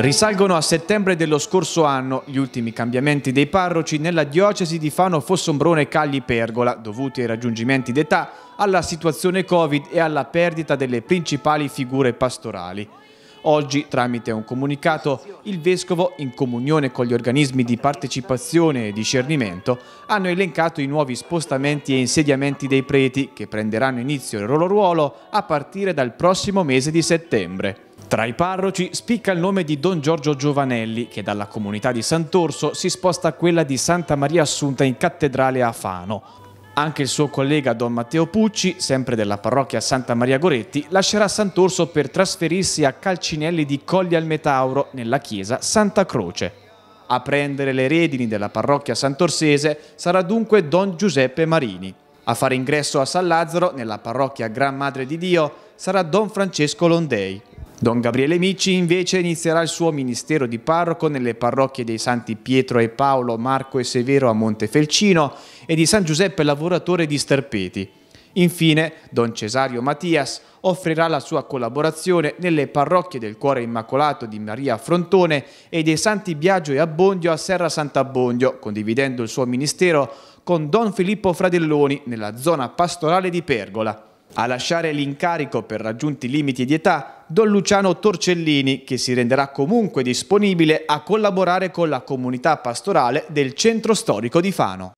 Risalgono a settembre dello scorso anno gli ultimi cambiamenti dei parroci nella diocesi di Fano Fossombrone Cagli Pergola, dovuti ai raggiungimenti d'età, alla situazione Covid e alla perdita delle principali figure pastorali. Oggi, tramite un comunicato, il Vescovo, in comunione con gli organismi di partecipazione e discernimento, hanno elencato i nuovi spostamenti e insediamenti dei preti che prenderanno inizio il loro ruolo a partire dal prossimo mese di settembre. Tra i parroci spicca il nome di Don Giorgio Giovanelli, che dalla comunità di Sant'Orso si sposta a quella di Santa Maria Assunta in cattedrale a Fano. Anche il suo collega Don Matteo Pucci, sempre della parrocchia Santa Maria Goretti, lascerà Sant'Orso per trasferirsi a Calcinelli di Colli al Metauro, nella chiesa Santa Croce. A prendere le redini della parrocchia sant'orsese sarà dunque Don Giuseppe Marini. A fare ingresso a San Lazzaro, nella parrocchia Gran Madre di Dio, sarà Don Francesco Londei. Don Gabriele Micci invece inizierà il suo ministero di parroco nelle parrocchie dei Santi Pietro e Paolo, Marco e Severo a Montefelcino e di San Giuseppe Lavoratore di Sterpeti. Infine, Don Cesario Mattias offrirà la sua collaborazione nelle parrocchie del Cuore Immacolato di Maria Frontone e dei Santi Biagio e Abbondio a Serra Sant'Abbondio, condividendo il suo ministero con Don Filippo Fradelloni nella zona pastorale di Pergola. A lasciare l'incarico per raggiunti limiti di età Don Luciano Torcellini, che si renderà comunque disponibile a collaborare con la comunità pastorale del centro storico di Fano.